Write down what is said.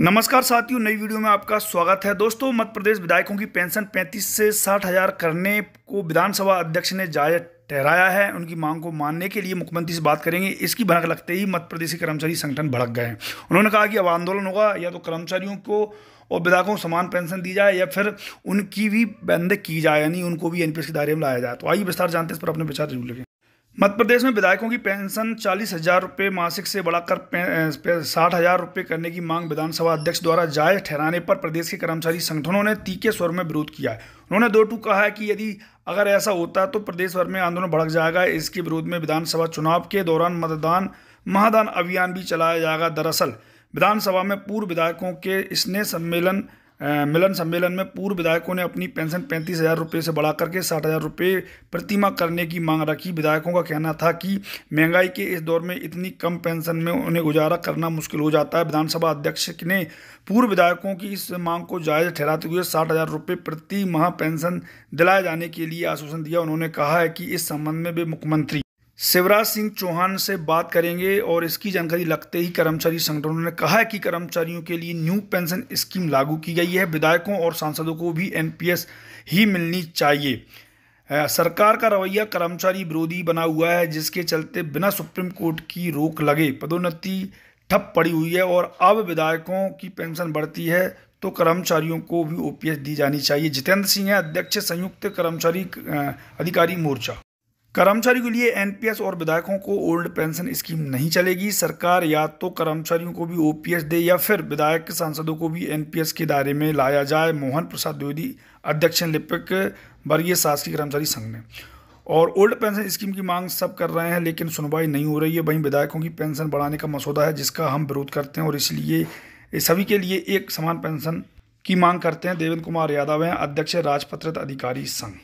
नमस्कार साथियों नई वीडियो में आपका स्वागत है दोस्तों मध्य प्रदेश विधायकों की पेंशन पैंतीस से साठ हजार करने को विधानसभा अध्यक्ष ने जायज ठहराया है उनकी मांग को मानने के लिए मुख्यमंत्री से बात करेंगे इसकी भनक लगते ही मध्य प्रदेश के कर्मचारी संगठन भड़क गए हैं उन्होंने कहा कि अब आंदोलन होगा या तो कर्मचारियों को और विधायकों को समान पेंशन दी जाए या फिर उनकी भी बंद की जाए यानी उनको भी एनपीएस के दायरे में लाया जाए तो आइए विस्तार जानते हैं इस पर अपने विचार जरूर लगे मध्य प्रदेश में विधायकों की पेंशन चालीस हजार रुपये मासिक से बढ़ाकर साठ हजार रुपये करने की मांग विधानसभा अध्यक्ष द्वारा जायज ठहराने पर प्रदेश के कर्मचारी संगठनों ने तीखे स्वर में विरोध किया है उन्होंने दो टू कहा है कि यदि अगर ऐसा होता है तो प्रदेश भर में आंदोलन भड़क जाएगा इसके विरोध में विधानसभा चुनाव के दौरान मतदान महादान अभियान भी चलाया जाएगा दरअसल विधानसभा में पूर्व विधायकों के स्नेह सम्मेलन मिलन सम्मेलन में पूर्व विधायकों ने अपनी पेंशन पैंतीस हज़ार रुपये से बढ़ा करके साठ हज़ार रुपये प्रतिमा करने की मांग रखी विधायकों का कहना था कि महंगाई के इस दौर में इतनी कम पेंशन में उन्हें गुजारा करना मुश्किल हो जाता है विधानसभा अध्यक्ष ने पूर्व विधायकों की इस मांग को जायज़ ठहराते हुए साठ हज़ार रुपये प्रति माह पेंशन दिलाए जाने के लिए आश्वासन दिया उन्होंने कहा है कि इस संबंध में भी मुख्यमंत्री शिवराज सिंह चौहान से बात करेंगे और इसकी जानकारी लगते ही कर्मचारी संगठनों ने कहा है कि कर्मचारियों के लिए न्यू पेंशन स्कीम लागू की गई है विधायकों और सांसदों को भी एनपीएस ही मिलनी चाहिए सरकार का रवैया कर्मचारी विरोधी बना हुआ है जिसके चलते बिना सुप्रीम कोर्ट की रोक लगे पदोन्नति ठप पड़ी हुई है और अब विधायकों की पेंशन बढ़ती है तो कर्मचारियों को भी ओपीएस दी जानी चाहिए जितेंद्र सिंह है अध्यक्ष संयुक्त कर्मचारी अधिकारी मोर्चा कर्मचारियों के लिए एनपीएस और विधायकों को ओल्ड पेंशन स्कीम नहीं चलेगी सरकार या तो कर्मचारियों को भी ओपीएस दे या फिर विधायक के सांसदों को भी एनपीएस के दायरे में लाया जाए मोहन प्रसाद द्विवेदी अध्यक्ष लिपिक वर्गीय शासकीय कर्मचारी संघ ने और ओल्ड पेंशन स्कीम की मांग सब कर रहे हैं लेकिन सुनवाई नहीं हो रही है वहीं विधायकों की पेंशन बढ़ाने का मसौदा है जिसका हम विरोध करते हैं और इसलिए सभी के लिए एक समान पेंशन की मांग करते हैं देवेंद्र कुमार यादव हैं अध्यक्ष राजपत्रित अधिकारी संघ